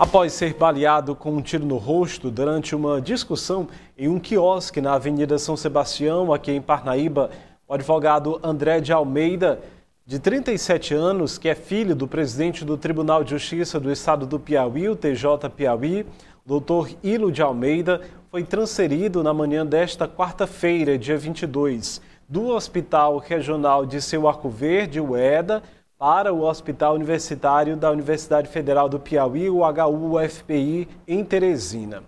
após ser baleado com um tiro no rosto durante uma discussão em um quiosque na Avenida São Sebastião, aqui em Parnaíba, o advogado André de Almeida, de 37 anos, que é filho do presidente do Tribunal de Justiça do Estado do Piauí, o TJ Piauí, doutor Ilo de Almeida, foi transferido na manhã desta quarta-feira, dia 22, do Hospital Regional de Seu Arco Verde, UEDA, para o Hospital Universitário da Universidade Federal do Piauí, o HUFPI, em Teresina.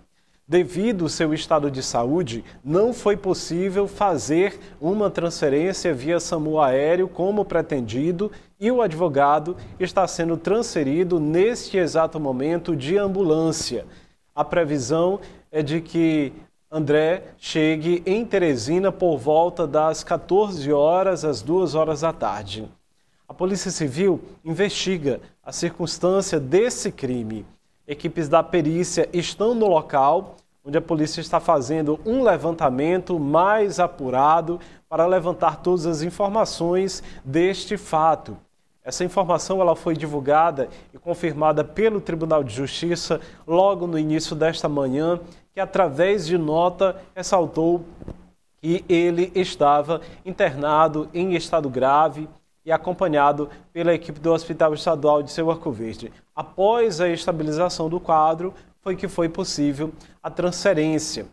Devido ao seu estado de saúde, não foi possível fazer uma transferência via SAMU aéreo como pretendido e o advogado está sendo transferido neste exato momento de ambulância. A previsão é de que André chegue em Teresina por volta das 14 horas às 2 horas da tarde. A Polícia Civil investiga a circunstância desse crime. Equipes da perícia estão no local, onde a polícia está fazendo um levantamento mais apurado para levantar todas as informações deste fato. Essa informação ela foi divulgada e confirmada pelo Tribunal de Justiça logo no início desta manhã, que através de nota ressaltou que ele estava internado em estado grave e acompanhado pela equipe do Hospital Estadual de Seu Arco Verde. Após a estabilização do quadro, foi que foi possível a transferência.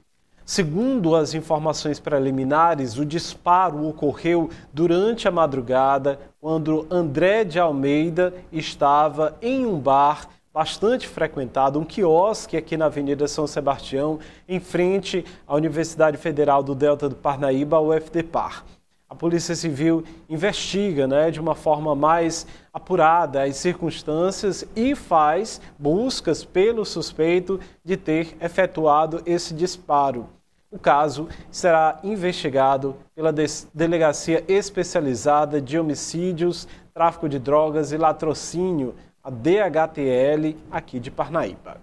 Segundo as informações preliminares, o disparo ocorreu durante a madrugada, quando André de Almeida estava em um bar bastante frequentado, um quiosque aqui na Avenida São Sebastião, em frente à Universidade Federal do Delta do Parnaíba, a UFDPAR a Polícia Civil investiga né, de uma forma mais apurada as circunstâncias e faz buscas pelo suspeito de ter efetuado esse disparo. O caso será investigado pela Delegacia Especializada de Homicídios, Tráfico de Drogas e Latrocínio, a DHTL, aqui de Parnaíba.